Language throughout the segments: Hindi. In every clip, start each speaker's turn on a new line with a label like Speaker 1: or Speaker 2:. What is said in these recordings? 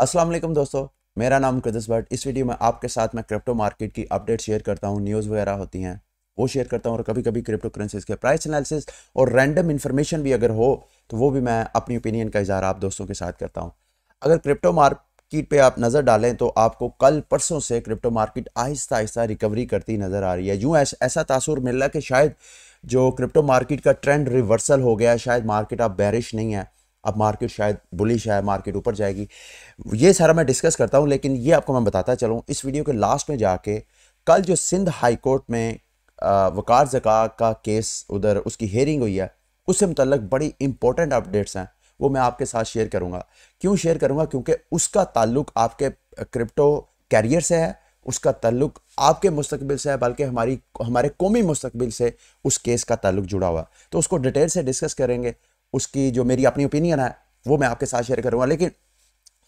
Speaker 1: अस्सलाम वालेकुम दोस्तों मेरा नाम कृदस भट्ट इस वीडियो में आपके साथ मैं क्रिप्टो मार्केट की अपडेट शेयर करता हूँ न्यूज़ वगैरह होती हैं वो शेयर करता हूँ और कभी कभी क्रिप्टो करेंसीज के प्राइस एनालिसिस और रैंडम इन्फॉर्मेशन भी अगर हो तो वो भी मैं अपनी ओपिनियन का इजहार आप दोस्तों के साथ करता हूँ अगर क्रिप्टो मार्किट पर आप नज़र डालें तो आपको कल परसों से क्रिप्टो मार्किट आहिस्ता आहिस्ता रिकवरी करती नज़र आ रही है यूँ ऐसा तासुर मिल रहा है कि शायद जो क्रिप्टो मार्किट का ट्रेंड रिवर्सल हो गया है शायद मार्केट आप बैरिश नहीं है अब मार्केट शायद बुलिश है मार्केट ऊपर जाएगी ये सारा मैं डिस्कस करता हूँ लेकिन ये आपको मैं बताता चलूँ इस वीडियो के लास्ट में जाके कल जो सिंध हाई कोर्ट में वकार जका का केस उधर उसकी हेयरिंग हुई है उससे मतलब बड़ी इंपॉर्टेंट अपडेट्स हैं वो मैं आपके साथ शेयर करूँगा क्यों शेयर करूँगा क्योंकि उसका ताल्लुक आपके क्रिप्टो कैरियर से है उसका ताल्लुक आपके मुस्तबिल से है बल्कि हमारी हमारे कौमी मुस्तबिल से उस केस का ताल्लुक जुड़ा हुआ तो उसको डिटेल से डिस्कस करेंगे उसकी जो मेरी अपनी ओपिनियन है वो मैं आपके साथ शेयर करूँगा लेकिन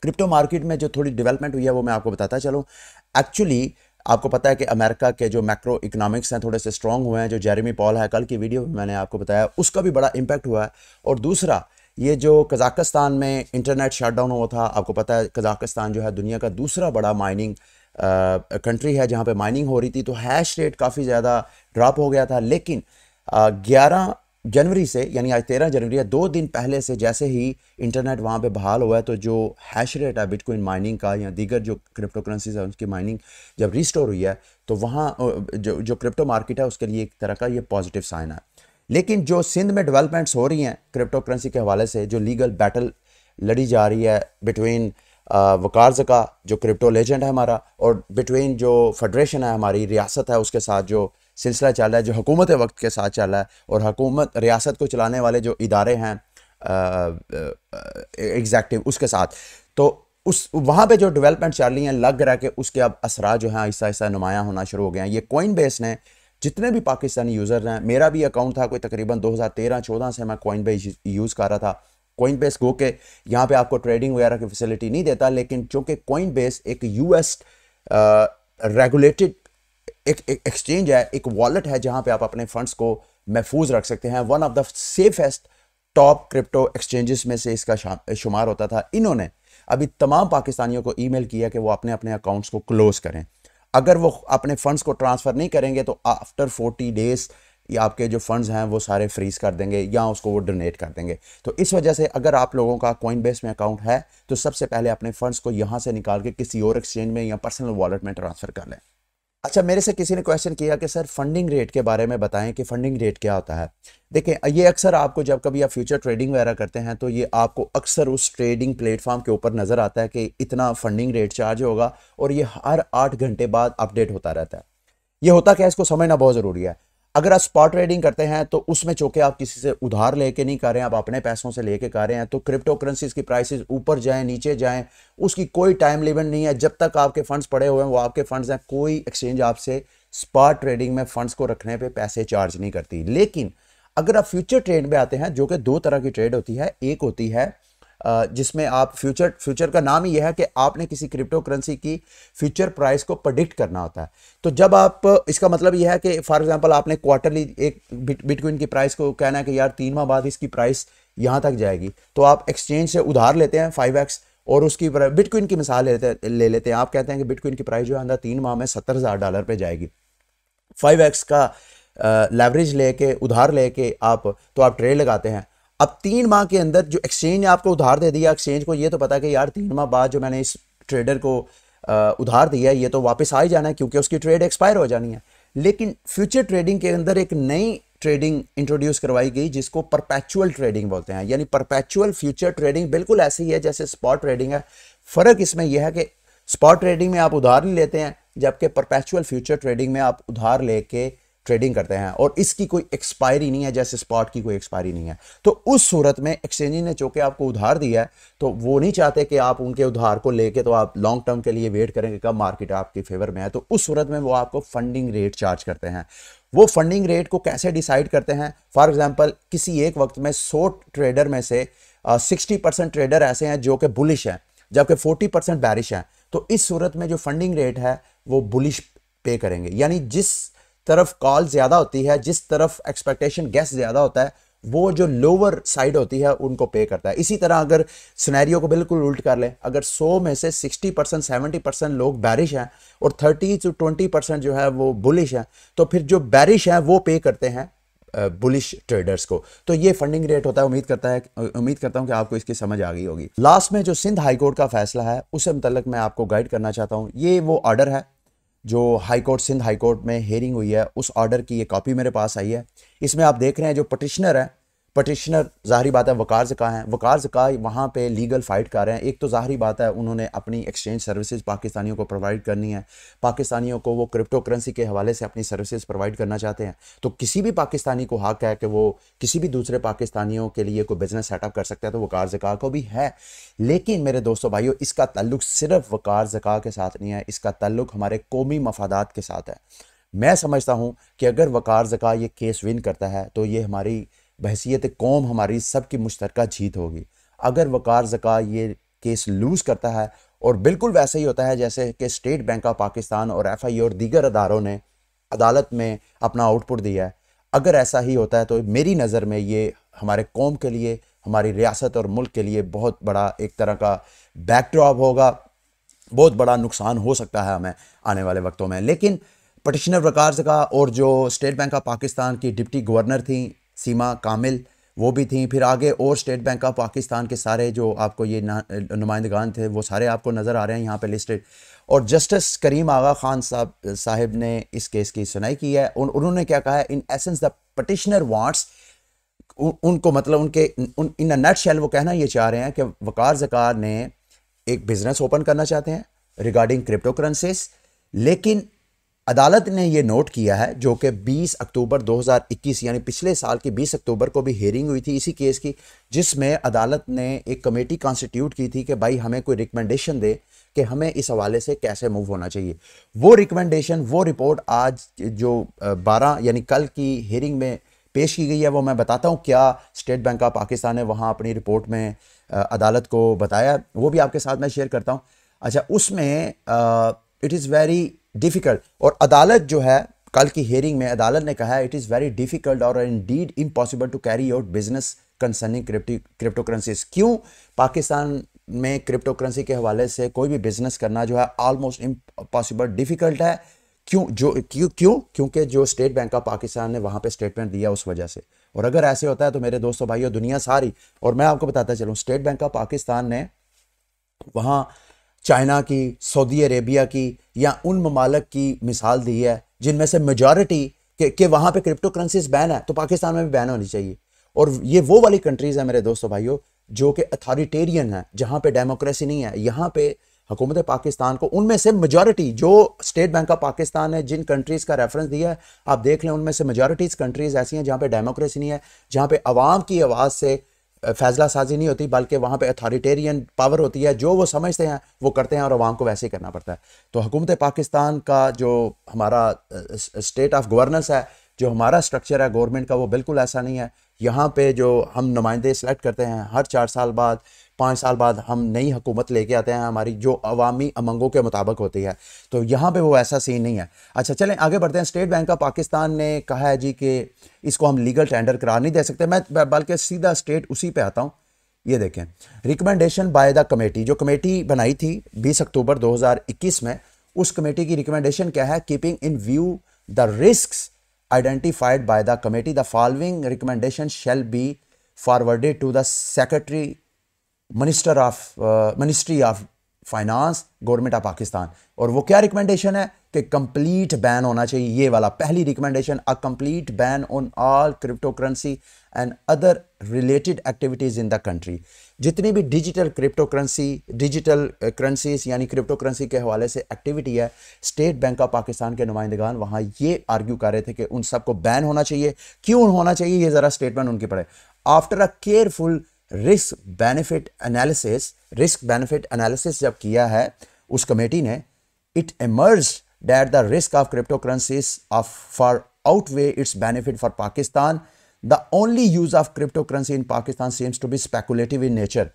Speaker 1: क्रिप्टो मार्केट में जो थोड़ी डेवलपमेंट हुई है वो मैं आपको बताता चलूँ एक्चुअली आपको पता है कि अमेरिका के जो मैक्रो इकोनॉमिक्स हैं थोड़े से स्ट्रॉन्ग हुए हैं जो जेरेमी पॉल है कल की वीडियो में मैंने आपको बताया उसका भी बड़ा इम्पैक्ट हुआ है और दूसरा ये जो कजाकिस्तान में इंटरनेट शटडाउन हुआ था आपको पता है कजाकिस्तान जो है दुनिया का दूसरा बड़ा माइनिंग कंट्री है जहाँ पे माइनिंग हो रही थी तो हैश रेट काफ़ी ज़्यादा ड्रॉप हो गया था लेकिन ग्यारह जनवरी से यानी आज तेरह जनवरी या दो दिन पहले से जैसे ही इंटरनेट वहाँ पे बहाल हुआ है तो जो हैश रेट है बिटकॉइन माइनिंग का या दीगर जो क्रिप्टो करेंसीज है उसकी माइनिंग जब रिस्टोर हुई है तो वहाँ जो जो क्रिप्टो मार्केट है उसके लिए एक तरह का ये पॉजिटिव साइन है लेकिन जो सिंध में डेवलपमेंट्स हो रही हैं क्रिप्टो करेंसी के हवाले से जो लीगल बैटल लड़ी जा रही है बिटवीन वकार जका जो क्रिप्टो लेजेंड है हमारा और बिटवीन जो फेडरेशन है हमारी रियासत है उसके साथ जो सिलसिला चल रहा है जो हुकूमत वक्त के साथ चल रहा है और हकूमत रियासत को चलाने वाले जो इदारे हैं एग्जैक्टिव उसके साथ तो उस वहाँ पे जो डेवलपमेंट चल रही हैं लग रहा है कि उसके अब असरा जो हैं आहिस्ता आहिस्ता नुमाया होना शुरू हो गया ये कोइन बेस ने जितने भी पाकिस्तानी यूज़र हैं मेरा भी अकाउंट था कोई तकरीबन 2013-14 से मैं कोइन बेस यूज़ कर रहा था कोइन बेस गो के यहाँ पे आपको ट्रेडिंग वगैरह की फैसिलिटी नहीं देता लेकिन चूँकि कोइन बेस एक यू एस रेगुलेटेड एक एक्सचेंज है एक वॉलेट है जहां पे आप अपने फंड्स को महफूज रख सकते हैं one of the safest top crypto exchanges में से इसका शुमार होता था इन्होंने अभी तमाम पाकिस्तानियों को ईमेल किया कि वो अपने अपने अकाउंट्स को क्लोज करें अगर वो अपने फंड्स को ट्रांसफ़र नहीं करेंगे तो आफ्टर फोर्टी डेज़ आपके जो फंड्स हैं वो सारे फ्रीज कर देंगे या उसको वो डोनेट कर देंगे तो इस वजह से अगर आप लोगों का कॉइन बेस में अकाउंट है तो सबसे पहले अपने फंड्स को यहाँ से निकाल के किसी और एक्सचेंज में या पर्सनल वॉलेट में ट्रांसफ़र कर लें अच्छा मेरे से किसी ने क्वेश्चन किया कि सर फंडिंग रेट के बारे में बताएं कि फंडिंग रेट क्या होता है देखें ये अक्सर आपको जब कभी आप फ्यूचर ट्रेडिंग वगैरह करते हैं तो ये आपको अक्सर उस ट्रेडिंग प्लेटफॉर्म के ऊपर नज़र आता है कि इतना फंडिंग रेट चार्ज होगा और ये हर आठ घंटे बाद अपडेट होता रहता है ये होता क्या इसको समझना बहुत ज़रूरी है अगर आप स्पॉट ट्रेडिंग करते हैं तो उसमें चूंकि आप किसी से उधार लेके नहीं कर रहे हैं आप अपने पैसों से लेके कर रहे हैं तो क्रिप्टो करेंसीज की प्राइसेस ऊपर जाएं नीचे जाएं उसकी कोई टाइम लिमिट नहीं है जब तक आपके फंड्स पड़े हुए हैं वो आपके फंड्स हैं कोई एक्सचेंज आपसे स्पॉट ट्रेडिंग में फंड्स को रखने पर पैसे चार्ज नहीं करती लेकिन अगर आप फ्यूचर ट्रेड में आते हैं जो कि दो तरह की ट्रेड होती है एक होती है जिसमें आप फ्यूचर फ्यूचर का नाम ही यह है कि आपने किसी क्रिप्टो करेंसी की फ्यूचर प्राइस को प्रडिक्ट करना होता है तो जब आप इसका मतलब यह है कि फॉर एग्जांपल आपने क्वार्टरली एक बिटकॉइन की प्राइस को कहना है कि यार तीन माह बाद इसकी प्राइस यहाँ तक जाएगी तो आप एक्सचेंज से उधार लेते हैं फाइव एक्स और उसकी बिटकॉइन की मिसाल लेते ले लेते हैं आप कहते हैं कि बिटकॉइन की प्राइस जो है अंदर तीन माह में सत्तर हज़ार डॉलर पर जाएगी फाइव एक्स का लेवरेज लेके उधार लेके आप तो आप ट्रेड लगाते हैं अब तीन माह के अंदर जो एक्सचेंज ने आपको उधार दे दिया एक्सचेंज को ये तो पता है कि यार तीन माह बाद जो मैंने इस ट्रेडर को उधार दिया ये तो वापस आ ही जाना है क्योंकि उसकी ट्रेड एक्सपायर हो जानी है लेकिन फ्यूचर ट्रेडिंग के अंदर एक नई ट्रेडिंग इंट्रोड्यूस करवाई गई जिसको परपैचुअल ट्रेडिंग बोलते हैं यानी परपैचुअल फ्यूचर ट्रेडिंग बिल्कुल ऐसी है जैसे स्पॉट ट्रेडिंग है फर्क इसमें यह है कि स्पॉट ट्रेडिंग में आप उधार नहीं लेते हैं जबकि परपैचुअल फ्यूचर ट्रेडिंग में आप उधार लेके ट्रेडिंग करते हैं और इसकी कोई एक्सपायरी नहीं है जैसे स्पॉट की कोई एक्सपायरी नहीं है तो उस सूरत में एक्सचेंज ने चूँकि आपको उधार दिया है तो वो नहीं चाहते कि आप उनके उधार को लेके तो आप लॉन्ग टर्म के लिए वेट करेंगे कब मार्केट आपके फेवर में है तो उस सूरत में वो आपको फंडिंग रेट चार्ज करते हैं वो फंडिंग रेट को कैसे डिसाइड करते हैं फॉर एग्जाम्पल किसी एक वक्त में सौ ट्रेडर में से सिक्सटी परसेंट ट्रेडर ऐसे हैं जो कि बुलिश हैं जबकि फोर्टी परसेंट बैरिश हैं तो इस सूरत में जो फंडिंग रेट है वो बुलिश पे करेंगे यानी जिस तरफ कॉल ज़्यादा होती है जिस तरफ एक्सपेक्टेशन गैस ज़्यादा होता है वो जो लोअर साइड होती है उनको पे करता है इसी तरह अगर सिनेरियो को बिल्कुल उल्ट कर लें अगर 100 में से 60 परसेंट सेवेंटी परसेंट लोग बैरिश हैं और 30 टू 20 परसेंट जो है वो बुलिश है तो फिर जो बैरिश है वो पे करते हैं बुलिश ट्रेडर्स को तो ये फंडिंग रेट होता है उम्मीद करता है उम्मीद करता हूँ कि आपको इसकी समझ आ गई होगी लास्ट में जो सिंध हाई कोर्ट का फैसला है उससे मुतल मैं आपको गाइड करना चाहता हूँ ये वो ऑर्डर है जो high court Sindh high court में हेयरिंग हुई है उस ऑर्डर की ये कॉपी मेरे पास आई है इसमें आप देख रहे हैं जो पटिशनर है पटिशनर ज़ाहरी बात है वकार जका है वकार जका वहाँ पे लीगल फ़ाइट कर रहे हैं एक तो ज़ाहरी बात है उन्होंने अपनी एक्सचेंज सर्विसेज पाकिस्तानियों को प्रोवाइड करनी है पाकिस्तानियों को वो क्रिप्टो करेंसी के हवाले से अपनी सर्विसेज प्रोवाइड करना चाहते हैं तो किसी भी पाकिस्तानी को हक है कि वो किसी भी दूसरे पाकिस्तानियों के लिए कोई बिज़नेस सेटअप कर सकता है तो वकार जका को भी है लेकिन मेरे दोस्तों भाइयों इसका तल्लुक सिर्फ वकार जका के साथ नहीं है इसका तल्लुक हमारे कौमी मफादात के साथ है मैं समझता हूँ कि अगर वकार जका ये केस विन करता है तो ये हमारी बहसीत कौम हमारी सबकी मुश्तरका जीत होगी अगर वकार जका ये केस लूज़ करता है और बिल्कुल वैसे ही होता है जैसे कि स्टेट बैंक ऑफ पाकिस्तान और एफ आई और दीगर अदारों ने अदालत में अपना आउटपुट दिया है अगर ऐसा ही होता है तो मेरी नज़र में ये हमारे कौम के लिए हमारी रियासत और मुल्क के लिए बहुत बड़ा एक तरह का बैकड्रॉप होगा बहुत बड़ा नुकसान हो सकता है हमें आने वाले वक्तों में लेकिन पटिशनर वकार का और जो स्टेट बैंक ऑफ पाकिस्तान की डिप्टी गवर्नर थी सीमा कामिल वो भी थी फिर आगे और स्टेट बैंक ऑफ पाकिस्तान के सारे जो आपको ये नुमाइंदगान थे वो सारे आपको नज़र आ रहे हैं यहाँ पे लिस्टेड और जस्टिस करीम आगा खान साहब साहब ने इस केस की सुनाई की है उन, उन्होंने क्या कहा है in essence the petitioner wants उनको मतलब उनके उन इन नट शैल वो कहना ये चाह रहे हैं कि वकार जकार ने एक बिज़नेस ओपन करना चाहते हैं रिगार्डिंग क्रिप्टो करेंसीज लेकिन अदालत ने यह नोट किया है जो कि 20 अक्टूबर 2021 यानी पिछले साल की 20 अक्टूबर को भी हेयरिंग हुई थी इसी केस की जिसमें अदालत ने एक कमेटी कॉन्स्टिट्यूट की थी कि भाई हमें कोई रिकमेंडेशन दे कि हमें इस हवाले से कैसे मूव होना चाहिए वो रिकमेंडेशन वो रिपोर्ट आज जो 12 यानी कल की हेयरिंग में पेश की गई है वो मैं बताता हूँ क्या स्टेट बैंक ऑफ पाकिस्तान ने वहाँ अपनी रिपोर्ट में अदालत को बताया वो भी आपके साथ मैं शेयर करता हूँ अच्छा उसमें इट इज़ वेरी डिफ़िकल्ट और अदालत जो है कल की हेयरिंग में अदालत ने कहा इट इज़ वेरी डिफ़िकल्ट और indeed impossible to carry out business concerning crypto क्यों पाकिस्तान में क्रिप्टो करेंसी के हवाले से कोई भी बिजनेस करना जो है ऑलमोस्ट इम्पॉसिबल डिफ़िकल्ट है क्यों जो क्यों क्यों क्योंकि जो स्टेट बैंक ऑफ पाकिस्तान ने वहाँ पे स्टेटमेंट दिया उस वजह से और अगर ऐसे होता है तो मेरे दोस्तों भाइयों दुनिया सारी और मैं आपको बताता चलूँ स्टेट बैंक ऑफ पाकिस्तान ने वहाँ चाइना की सऊदी अरेबिया की या उन ममालक की मिसाल दी है जिनमें से मेजॉरिटी के, के वहाँ पे क्रिप्टो करेंसीज बैन है तो पाकिस्तान में भी बैन होनी चाहिए और ये वो वाली कंट्रीज़ हैं मेरे दोस्तों भाइयों जो कि अथॉरिटेरियन है जहाँ पे डेमोक्रेसी नहीं है यहाँ पे हुकूमत पाकिस्तान को उनमें से मेजॉरिटी जो स्टेट बैंक ऑफ पाकिस्तान ने जिन कंट्रीज़ का रेफरेंस दिया है आप देख लें उनमें से मेजॉरिटीज़ कंट्रीज़ ऐसी हैं जहाँ पर डेमोक्रेसी नहीं है जहाँ पर आवाम की आवाज़ से फैसला साजी नहीं होती बल्कि वहाँ पर अथॉरिटेरियन पावर होती है जो वो समझते हैं वो करते हैं और आवाम को वैसे ही करना पड़ता है तो हुकूमत पाकिस्तान का जो हमारा स्टेट ऑफ गवर्नेंस है जो हमारा स्ट्रक्चर है गवर्नमेंट का वो बिल्कुल ऐसा नहीं है यहाँ पे जो हम नुमाइंदे सेलेक्ट करते हैं हर चार साल बाद पाँच साल बाद हम नई हुकूमत लेके आते हैं हमारी जो अवामी अमंगों के मुताबिक होती है तो यहाँ पे वो ऐसा सीन नहीं है अच्छा चलें आगे बढ़ते हैं स्टेट बैंक ऑफ पाकिस्तान ने कहा है जी कि इसको हम लीगल टेंडर करार नहीं दे सकते मैं बल्कि सीधा स्टेट उसी पर आता हूँ ये देखें रिकमेंडेशन बाय द कमेटी जो कमेटी बनाई थी बीस अक्टूबर दो में उस कमेटी की रिकमेंडेशन क्या है keeping in view the risk identified by the committee the following recommendation shall be forwarded to the secretary minister of ministry of finance government of Pakistan और वो क्या रिकमेंडेशन है कि कंप्लीट बैन होना चाहिए ये वाला पहली recommendation a complete ban on all crypto currency and other related activities in the country जितनी भी digital crypto currency digital currencies यानी क्रिप्टो करेंसी के हवाले से एक्टिविटी है स्टेट बैंक ऑफ पाकिस्तान के नुमाइंदगान वहाँ ये आर्ग्यू कर रहे थे कि उन सबको बैन होना चाहिए क्यों होना चाहिए ये ज़रा स्टेटमेंट उनकी पड़े after a careful risk benefit analysis risk benefit analysis जब किया है उस कमेटी ने it emerge that the risk of crypto currencies of far outweigh its benefit for Pakistan the only use of crypto currency in Pakistan seems to be speculative in nature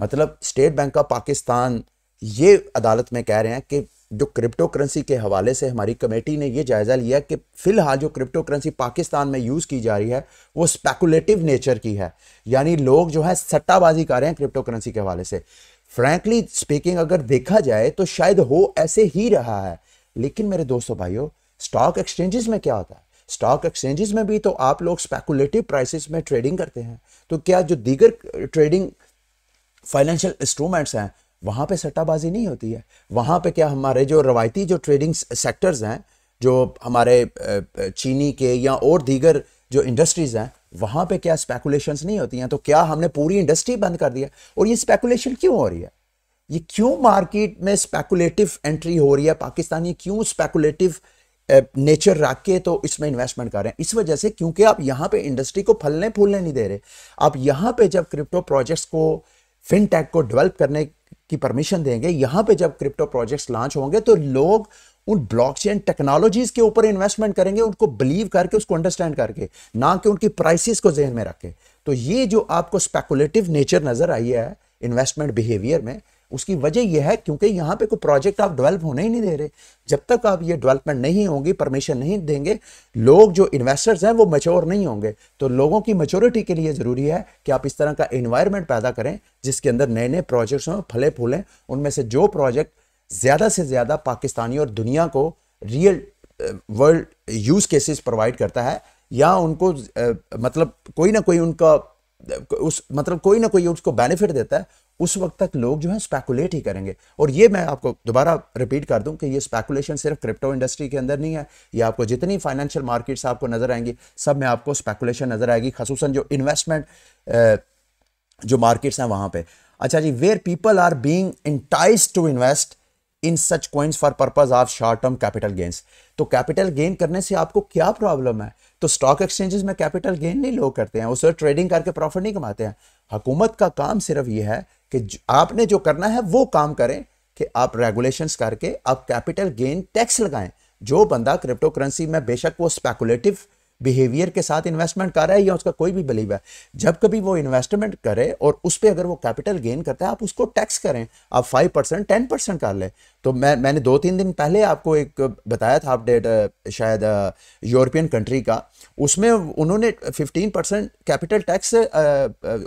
Speaker 1: मतलब स्टेट बैंक ऑफ पाकिस्तान ये अदालत में कह रहे हैं कि जो क्रिप्टो करेंसी के हवाले से हमारी कमेटी ने यह जायज़ा लिया कि फ़िलहाल जो क्रिप्टो करेंसी पाकिस्तान में यूज़ की जा रही है वो स्पेकुलेटिव नेचर की है यानी लोग जो है सट्टाबाजी कर रहे हैं क्रिप्टो करेंसी के हवाले से फ्रेंकली स्पीकिंग अगर देखा जाए तो शायद हो ऐसे ही रहा है लेकिन मेरे दोस्तों भाइयों स्टॉक एक्सचेंजेस में क्या होता है स्टॉक एक्सचेंजेस में भी तो आप लोग स्पेकुलेटिव प्राइसिस में ट्रेडिंग करते हैं तो क्या जो दीगर ट्रेडिंग फाइनेंशियल इंस्ट्रूमेंट्स हैं वहाँ पे सट्टाबाजी नहीं होती है वहाँ पे क्या हमारे जो रवायती जो ट्रेडिंग सेक्टर्स हैं जो हमारे चीनी के या और दीगर जो इंडस्ट्रीज़ हैं वहाँ पे क्या स्पेकुलेशन नहीं होती हैं तो क्या हमने पूरी इंडस्ट्री बंद कर दिया और ये स्पेकुलेशन क्यों हो रही है ये क्यों मार्केट में स्पेकुलेटिव एंट्री हो रही है पाकिस्तानी क्यों स्पेकुलेटिव नेचर रख के तो इसमें इन्वेस्टमेंट कर रहे हैं इस वजह से क्योंकि आप यहाँ पे इंडस्ट्री को फलने फूलने नहीं दे रहे आप यहाँ पे जब क्रिप्टो प्रोजेक्ट्स को फिनटेक को डेवलप करने की परमिशन देंगे यहां पे जब क्रिप्टो प्रोजेक्ट्स लॉन्च होंगे तो लोग उन ब्लॉकचेन टेक्नोलॉजीज के ऊपर इन्वेस्टमेंट करेंगे उनको बिलीव करके उसको अंडरस्टैंड करके ना कि उनकी प्राइसिस को जहन में रखें तो ये जो आपको स्पेकुलेटिव नेचर नजर आई है इन्वेस्टमेंट बिहेवियर में उसकी वजह यह है क्योंकि यहाँ पे कोई प्रोजेक्ट आप डेवलप होने ही नहीं दे रहे जब तक आप ये डेवलपमेंट नहीं होगी परमिशन नहीं देंगे लोग जो इन्वेस्टर्स हैं वो मेच्योर नहीं होंगे तो लोगों की मेच्योरिटी के लिए ज़रूरी है कि आप इस तरह का इन्वायरमेंट पैदा करें जिसके अंदर नए नए प्रोजेक्ट्स हों फले फूलें उनमें से जो प्रोजेक्ट ज़्यादा से ज़्यादा पाकिस्तानी और दुनिया को real world use cases provide करता है या उनको मतलब कोई ना कोई उनका उस मतलब कोई ना कोई उसको बेनिफिट देता है उस वक्त तक लोग जो है स्पेकुलेट ही करेंगे और ये मैं आपको दोबारा रिपीट कर दूं कि ये स्पेकुलेशन सिर्फ क्रिप्टो इंडस्ट्री के अंदर नहीं है ये आपको जितनी फाइनेंशियल मार्केट्स आपको नजर आएंगी सब में आपको स्पेकुलेशन नजर आएगी खसूस जो इन्वेस्टमेंट जो मार्केट्स हैं वहां पर अच्छा जी where people are being enticed to invest in such coins for purpose of short term capital gains तो कैपिटल गेन करने से आपको क्या प्रॉब्लम है तो स्टॉक एक्सचेंजेस में कैपिटल गेन नहीं लोग करते हैं उस ट्रेडिंग करके प्रॉफिट नहीं कमाते हैं हुकूमत का काम सिर्फ ये है कि आपने जो करना है वो काम करें कि आप रेगुलेशन करके आप कैपिटल गेन टैक्स लगाएं जो बंदा क्रिप्टो करेंसी में बेशक वो स्पेकुलेटिव बिहेवियर के साथ इन्वेस्टमेंट कर रहा है या उसका कोई भी बिलीव है जब कभी वो इन्वेस्टमेंट करे और उस पर अगर वो कैपिटल गेन करता है आप उसको टैक्स करें आप फाइव परसेंट टेन परसेंट कर लें तो मैं मैंने दो तीन दिन पहले आपको एक बताया था अपडेट शायद यूरोपियन कंट्री का उसमें उन्होंने 15 परसेंट कैपिटल टैक्स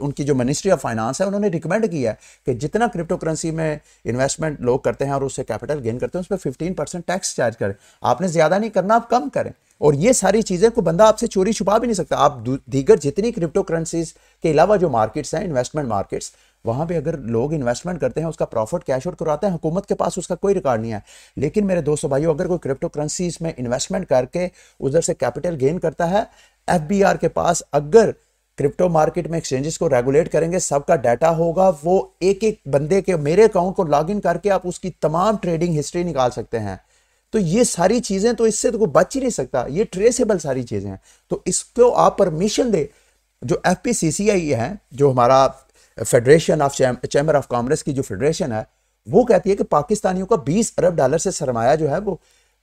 Speaker 1: उनकी जो मिनिस्ट्री ऑफ फाइनेंस है उन्होंने रिकमेंड किया है कि जितना क्रिप्टो करेंसी में इन्वेस्टमेंट लोग करते हैं और उससे कैपिटल गेन करते हैं उस पर फिफ्टीन परसेंट टैक्स चार्ज करें आपने ज़्यादा नहीं करना आप कम करें और ये सारी चीज़ें को बंदा आपसे चोरी छुपा भी नहीं सकता आप दीगर जितनी क्रिप्टो करेंसीज के अलावा जो मार्केट्स हैं इन्वेस्टमेंट मार्केट्स वहां पे अगर लोग इन्वेस्टमेंट करते हैं उसका प्रॉफिट कैश आउट करवाते हैं हुकूमत के पास उसका कोई रिकॉर्ड नहीं है लेकिन मेरे दोस्तों भाइयों अगर कोई क्रिप्टो करेंसीज में इन्वेस्टमेंट करके उधर से कैपिटल गेन करता है एफ के पास अगर क्रिप्टो मार्केट में एक्सचेंजेस को रेगुलेट करेंगे सबका डाटा होगा वो एक एक बंदे के मेरे अकाउंट को लॉग करके आप उसकी तमाम ट्रेडिंग हिस्ट्री निकाल सकते हैं तो ये सारी चीज़ें तो इससे तो बच ही नहीं सकता ये ट्रेसेबल सारी चीज़ें हैं तो इसको आप परमिशन दे जो एफ पी सी सी आई है जो हमारा federation of chamber of commerce की जो फेडरेशन है वो कहती है कि पाकिस्तानियों का 20 अरब डॉलर से सरमाया जो है वो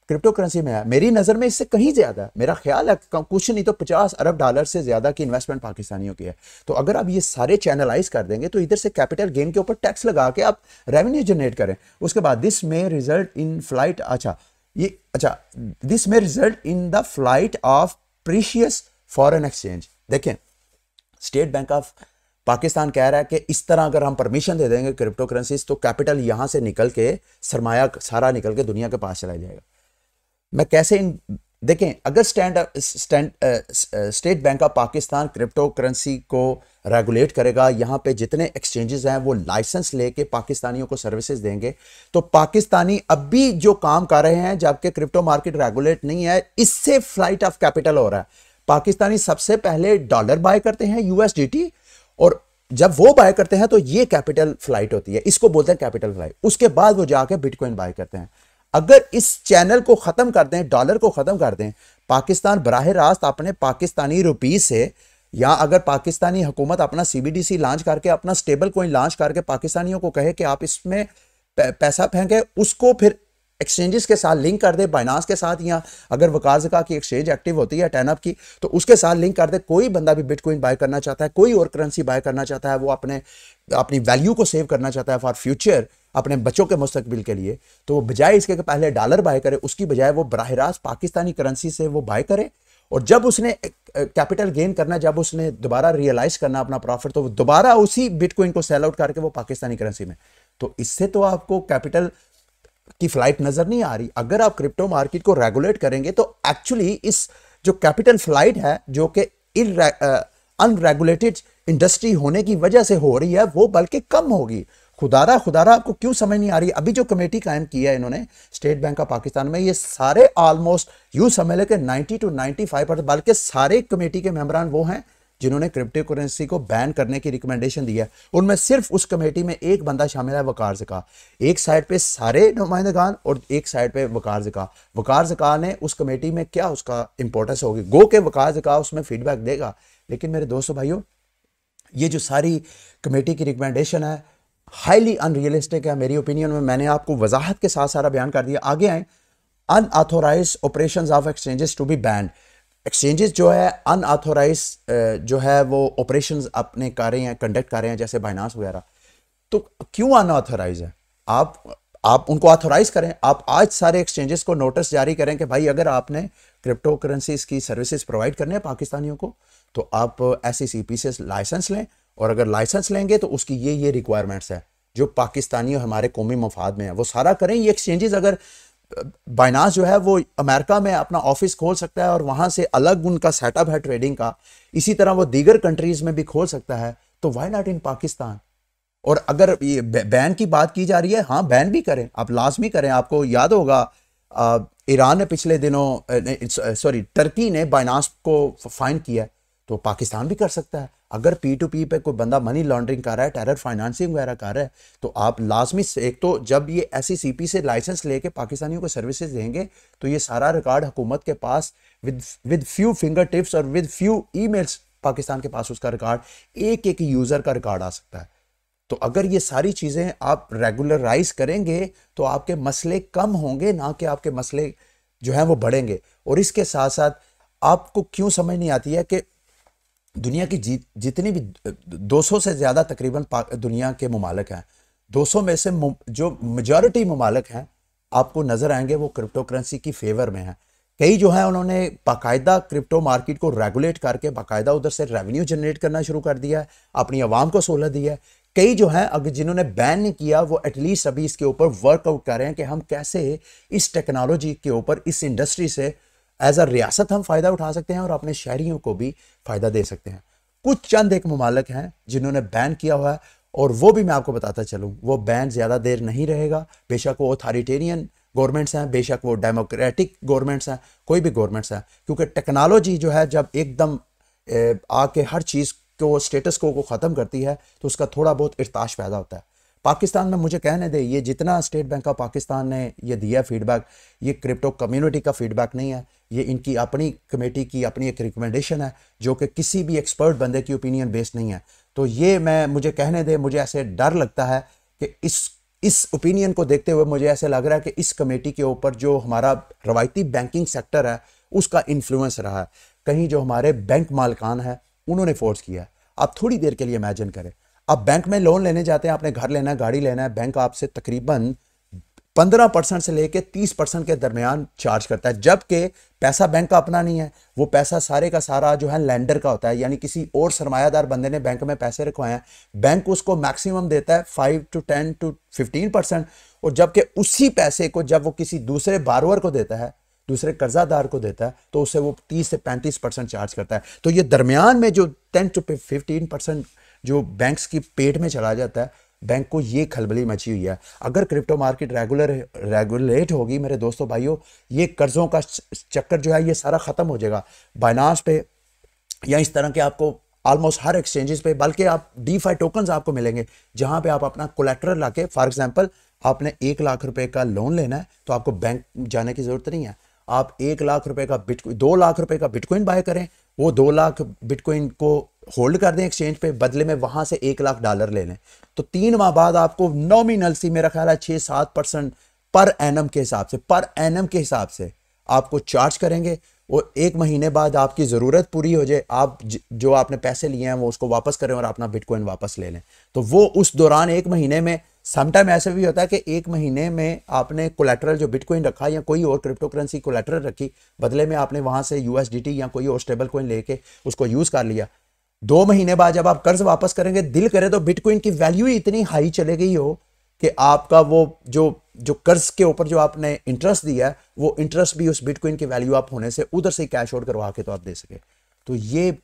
Speaker 1: क्रिप्टो करेंसी में है मेरी नज़र में इससे कहीं ज़्यादा है मेरा ख्याल है कुछ नहीं तो 50 अरब डॉलर से ज़्यादा की इन्वेस्टमेंट पाकिस्तानियों की है तो अगर आप ये सारे चैनलाइज कर देंगे तो इधर से कैपिटल गेन के ऊपर टैक्स लगा के आप रेवेन्यू जनरेट करें उसके बाद दिस में रिजल्ट इन फ्लाइट अच्छा ये अच्छा this may result in the flight of precious foreign exchange देखें स्टेट बैंक ऑफ पाकिस्तान कह रहा है कि इस तरह अगर हम परमिशन दे देंगे क्रिप्टो करेंसीज तो कैपिटल यहां से निकल के सरमाया सारा निकल के दुनिया के पास चला जाएगा मैं कैसे इन देखें अगर stand stand state bank of Pakistan crypto currency को रेगुलेट करेगा यहाँ पे जितने एक्सचेंजेस हैं वो लाइसेंस लेके पाकिस्तानियों को सर्विसेज देंगे तो पाकिस्तानी अब भी जो काम कर रहे हैं जबकि क्रिप्टो मार्केट रेगुलेट नहीं है इससे फ्लाइट ऑफ कैपिटल हो रहा है पाकिस्तानी सबसे पहले डॉलर बाय करते हैं यूएसडीटी और जब वो बाय करते हैं तो ये कैपिटल फ्लाइट होती है इसको बोलते हैं कैपिटल फ्लाइट उसके बाद वो जाके बिटकॉइन बाय करते हैं अगर इस चैनल को ख़त्म कर दें डॉलर को ख़त्म कर दें पाकिस्तान बरह रास्त अपने पाकिस्तानी रुपीज़ से या अगर पाकिस्तानी हुकूमत अपना सी लॉन्च करके अपना स्टेबल कोइन लॉन्च करके पाकिस्तानियों को कहे कि आप इसमें पैसा फेंकें उसको फिर एक्सचेंजेस के साथ लिंक कर दे बाइनास के साथ या अगर वकाजका की एक्सचेंज एक्टिव होती है टेनअप की तो उसके साथ लिंक कर दे कोई बंदा भी बिटकॉइन बाय करना चाहता है कोई और करेंसी बाय करना चाहता है वो अपने अपनी वैल्यू को सेव करना चाहता है फॉर फ्यूचर अपने बच्चों के मुस्तबिल के लिए तो वो बजाय इसके पहले डॉलर बाय करे उसकी बजाय वो बरह रास्त पाकिस्तानी करेंसी से वो बाय करे और जब उसने कैपिटल गेन करना जब उसने दोबारा रियलाइज करना अपना प्रॉफिट तो दोबारा उसी बिटकॉइन को सेल आउट करके वो पाकिस्तानी करेंसी में तो इससे तो आपको कैपिटल की फ्लाइट नजर नहीं आ रही अगर आप क्रिप्टो मार्केट को रेगुलेट करेंगे तो एक्चुअली इस जो कैपिटल फ्लाइट है जो कि अनरेगुलेटेड इंडस्ट्री होने की वजह से हो रही है वो बल्कि कम होगी खुदारा खुदारा आपको क्यों समझ नहीं आ रही अभी जो कमेटी कायम की है इन्होंने स्टेट बैंक ऑफ पाकिस्तान में ये सारे ऑलमोस्ट यू समझ लें नाइनटी 90 टू 95 परसेंट बल्कि सारे कमेटी के मेम्बरान वो हैं जिन्होंने क्रिप्टो करेंसी को बैन करने की रिकमेंडेशन दी है उनमें सिर्फ उस कमेटी में एक बंदा शामिल है वकार जका एक साइड पे सारे नुमाइंदगान और एक साइड पे वकार जका वकार जका ने उस कमेटी में क्या उसका इंपॉर्टेंस होगी गो के वकार जका उसमें फीडबैक देगा लेकिन मेरे दोस्तों भाइयों ये जो सारी कमेटी की रिकमेंडेशन है हाईली अनरियलिस्टिक है मेरी ओपिनियन में मैंने आपको वजाहत के साथ सारा बयान कर दिया आगे आए unauthorise operation of exchanges to be banned exchanges जो है अनऑथोराइज uh, जो है वो ऑपरेशन अपने कर रहे हैं कंडक्ट कर रहे हैं जैसे बाइनास वगैरह तो क्यों अनऑथोराइज है आप आप उनको ऑथोराइज करें आप आज सारे एक्सचेंजेस को नोटिस जारी करें कि भाई अगर आपने क्रिप्टो करेंसीज की सर्विसेज प्रोवाइड करने हैं पाकिस्तानियों को तो आप एस e से लाइसेंस लें और अगर लाइसेंस लेंगे तो उसकी ये ये रिक्वायरमेंट्स है जो पाकिस्तानी और हमारे कौमी मफाद में है वो सारा करें ये एक्सचेंजेस अगर बाइनास जो है वो अमेरिका में अपना ऑफिस खोल सकता है और वहां से अलग उनका सेटअप है ट्रेडिंग का इसी तरह वो दीगर कंट्रीज में भी खोल सकता है तो वाई नॉट इन पाकिस्तान और अगर ये बैन की बात की जा रही है हाँ बैन भी करें आप लाजमी करें आपको याद होगा ईरान ने पिछले दिनों सॉरी टर्की ने बाइनास को फाइन किया तो पाकिस्तान भी कर सकता है अगर पी टू पी पे कोई बंदा मनी लॉन्ड्रिंग कर रहा है टेरर फाइनेंसिंग वगैरह कर रहा है तो आप लाजमी से एक तो जब ये एस सी सी पी से लाइसेंस लेके पाकिस्तानियों को सर्विसेज देंगे तो ये सारा रिकॉर्ड हुकूमत के पास with with few finger tips और with few emails Pakistan के पास उसका रिकॉर्ड एक एक यूज़र का रिकॉर्ड आ सकता है तो अगर ये सारी चीज़ें आप रेगुलराइज करेंगे तो आपके मसले कम होंगे ना कि आपके मसले जो हैं वो बढ़ेंगे और इसके साथ साथ आपको क्यों समझ नहीं आती है कि दुनिया की जी जितनी भी 200 से ज़्यादा तकरीबन दुनिया के ममालक हैं 200 में से जो मेजॉरिटी ममालक हैं आपको नज़र आएंगे वो क्रिप्टो करेंसी की फेवर में हैं कई जो है उन्होंने बाकायदा क्रिप्टो मार्केट को रेगुलेट करके बाकायदा उधर से रेवेन्यू जनरेट करना शुरू कर दिया है अपनी आवाम को सहूलत दी है कई जो हैं अगर जिन्होंने बैन नहीं किया वो एटलीस्ट अभी इसके ऊपर वर्कआउट कर रहे हैं कि हम कैसे इस टेक्नोलॉजी के ऊपर इस इंडस्ट्री से एज अ रियासत हम फ़ायदा उठा सकते हैं और अपने शहरीों को भी फ़ायदा दे सकते हैं कुछ चंद एक ममालक हैं जिन्होंने बैन किया हुआ है और वो भी मैं आपको बताता चलूँ वो बैन ज़्यादा देर नहीं रहेगा बेशक वो अथॉरिटेरियन गवर्नमेंट्स हैं बेशक वो डेमोक्रेटिक गवर्नमेंट्स हैं कोई भी गवर्नमेंट्स हैं क्योंकि टेक्नोलॉजी जो है जब एकदम आके हर चीज़ को स्टेटस को को ख़त्म करती है तो उसका थोड़ा बहुत इरताश पैदा होता है पाकिस्तान में मुझे कहने दे ये जितना स्टेट बैंक ऑफ पाकिस्तान ने ये दिया फीडबैक ये क्रिप्टो कम्युनिटी का फीडबैक नहीं है ये इनकी अपनी कमेटी की अपनी एक रिकमेंडेशन है जो कि किसी भी एक्सपर्ट बंदे की ओपिनियन बेस्ड नहीं है तो ये मैं मुझे कहने दे मुझे ऐसे डर लगता है कि इस इस ओपिनियन को देखते हुए मुझे ऐसे लग रहा है कि इस कमेटी के ऊपर जो हमारा रवायती बैंकिंग सेक्टर है उसका इन्फ्लुएंस रहा है कहीं जो हमारे बैंक मालकान है उन्होंने फोर्स किया आप थोड़ी देर के लिए इमेजिन करें आप बैंक में लोन लेने जाते हैं आपने घर लेना है गाड़ी लेना है बैंक आपसे तकरीबन 15 परसेंट से लेके तीस परसेंट के दरमियान चार्ज करता है जबकि पैसा बैंक का अपना नहीं है वो पैसा सारे का सारा जो है लैंडर का होता है यानी किसी और सरमायादार बंदे ने बैंक में पैसे रखवाए हैं बैंक उसको मैक्सिमम देता है five to ten to fifteen percent और जबकि उसी पैसे को जब वो किसी दूसरे बारोअर को देता है दूसरे कर्जादार को देता है तो उसे वो तीस से पैंतीस परसेंट चार्ज करता है तो ये दरमियान में जो टेन टू फिफ्टीन परसेंट जो बैंक्स की पेट में चला जाता है बैंक को ये खलबली मची हुई है अगर क्रिप्टो मार्केट रेगुलर रेगुलेट होगी मेरे दोस्तों भाइयों ये कर्ज़ों का चक्कर जो है ये सारा ख़त्म हो जाएगा बाइनास पे या इस तरह के आपको ऑलमोस्ट हर एक्सचेंजेस पे बल्कि आप डी फाइव टोकन आपको मिलेंगे जहाँ पे आप अपना कोलेक्टर ला के फॉर एग्जाम्पल आपने एक लाख रुपये का लोन लेना है तो आपको बैंक जाने की ज़रूरत नहीं है आप एक लाख रुपये का बिटकॉइन दो लाख रुपये का बिटकॉइन बाय करें वो दो लाख बिटकॉइन को होल्ड कर दें एक्सचेंज पे बदले में वहां से एक लाख डॉलर ले लें तो तीन माह बाद आपको नॉमिनल सी मेरा ख्याल है छः सात परसेंट पर एनम के हिसाब से पर एनम के हिसाब से आपको चार्ज करेंगे और एक महीने बाद आपकी ज़रूरत पूरी हो जाए आप जो आपने पैसे लिए हैं वो उसको वापस करें और अपना बिटकॉइन वापस ले लें तो वो उस दौरान एक महीने में समटाइम ऐसे भी होता है कि एक महीने में आपने कोलेटरल जो बिटकॉइन रखा या कोई और क्रिप्टो करेंसी कोलेटरल रखी बदले में आपने वहाँ से यूएसडीटी या कोई और स्टेबल कोइन लेके उसको यूज़ कर लिया दो महीने बाद जब आप कर्ज वापस करेंगे दिल करे तो बिटकॉइन की वैल्यू ही इतनी हाई चले गई हो कि आपका वो जो जो कर्ज के ऊपर जो आपने इंटरेस्ट दिया है वो इंटरेस्ट भी उस बिटकॉइन की वैल्यू आप होने से उधर से कैश आउट करवा के तो आप दे सके तो ये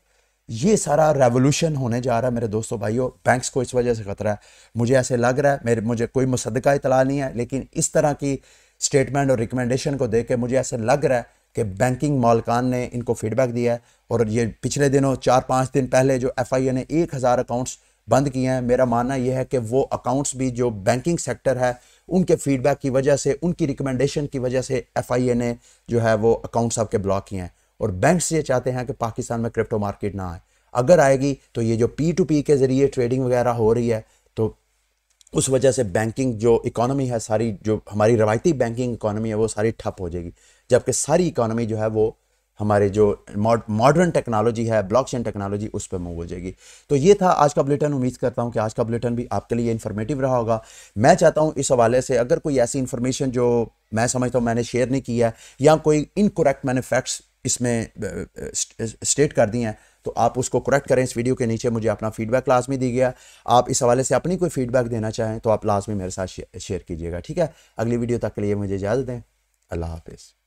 Speaker 1: ये सारा रेवोल्यूशन होने जा रहा है मेरे दोस्तों भाइयों बैंक्स को इस वजह से खतरा है मुझे ऐसे लग रहा है मेरे मुझे कोई मुसदका इतला नहीं है लेकिन इस तरह की स्टेटमेंट और रिकमेंडेशन को देख के मुझे ऐसे लग रहा है कि बैंकिंग मालकान ने इनको फीडबैक दिया है और ये पिछले दिनों चार पाँच दिन पहले जो एफ ने एक हज़ार अकाउंट्स बंद किए हैं मेरा मानना यह है कि वो अकाउंट्स भी जो बैंकिंग सेक्टर है उनके फीडबैक की वजह से उनकी रिकमेंडेशन की वजह से एफ ने जो है वो अकाउंट्स आपके ब्लॉक किए हैं और बैंक्स ये चाहते हैं कि पाकिस्तान में क्रिप्टो मार्केट ना आए अगर आएगी तो ये जो पी टू पी के ज़रिए ट्रेडिंग वगैरह हो रही है तो उस वजह से बैंकिंग जो इकोनॉमी है सारी जो हमारी रवायती बैंकिंग इकोनॉमी है वो सारी ठप हो जाएगी जबकि सारी इकानमी जो है वो हमारे जो मॉडर्न टेक्नोलॉजी है ब्लॉकचेन टेक्नोलॉजी उस पर मूव हो जाएगी तो ये था आज का बुलेटिन उम्मीद करता हूँ कि आज का बुलेटिन भी आपके लिए इन्फॉर्मेटिव रहा होगा मैं चाहता हूँ इस हवाले से अगर कोई ऐसी इन्फॉर्मेशन जो मैं समझता हूँ मैंने शेयर नहीं किया है या कोई इनकोरेक्ट मैंने फैक्ट्स इसमें स्टेट कर दिए हैं तो आप उसको करेक्ट करें इस वीडियो के नीचे मुझे अपना फीडबैक लाजमी दी गया आप इस हवाले से अपनी कोई फीडबैक देना चाहें तो आप लाजमी मेरे साथ शेयर कीजिएगा ठीक है अगली वीडियो तक के लिए मुझे इजाज़त दें अल्लाह हाफिज़